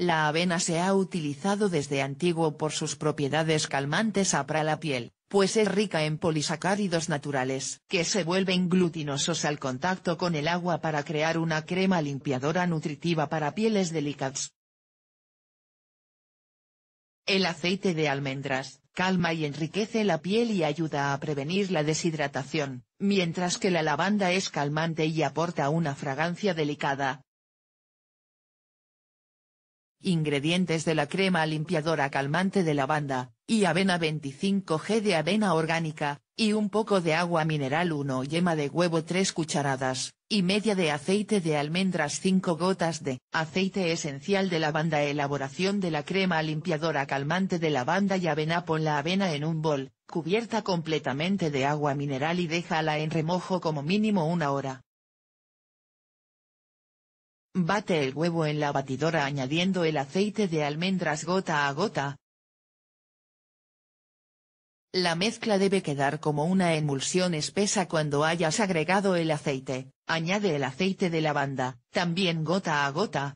La avena se ha utilizado desde antiguo por sus propiedades calmantes para la piel, pues es rica en polisacáridos naturales que se vuelven glutinosos al contacto con el agua para crear una crema limpiadora nutritiva para pieles delicadas. El aceite de almendras, calma y enriquece la piel y ayuda a prevenir la deshidratación, mientras que la lavanda es calmante y aporta una fragancia delicada, Ingredientes de la crema limpiadora calmante de lavanda, y avena 25g de avena orgánica, y un poco de agua mineral 1 yema de huevo 3 cucharadas, y media de aceite de almendras 5 gotas de aceite esencial de lavanda Elaboración de la crema limpiadora calmante de lavanda y avena Pon la avena en un bol, cubierta completamente de agua mineral y déjala en remojo como mínimo una hora. Bate el huevo en la batidora añadiendo el aceite de almendras gota a gota. La mezcla debe quedar como una emulsión espesa cuando hayas agregado el aceite, añade el aceite de lavanda, también gota a gota.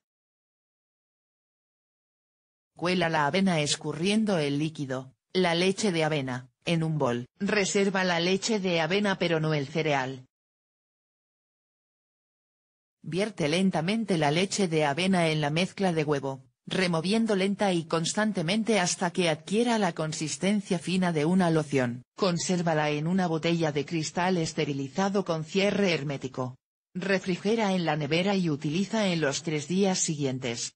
Cuela la avena escurriendo el líquido, la leche de avena, en un bol. Reserva la leche de avena pero no el cereal, Vierte lentamente la leche de avena en la mezcla de huevo, removiendo lenta y constantemente hasta que adquiera la consistencia fina de una loción. Consérvala en una botella de cristal esterilizado con cierre hermético. Refrigera en la nevera y utiliza en los tres días siguientes.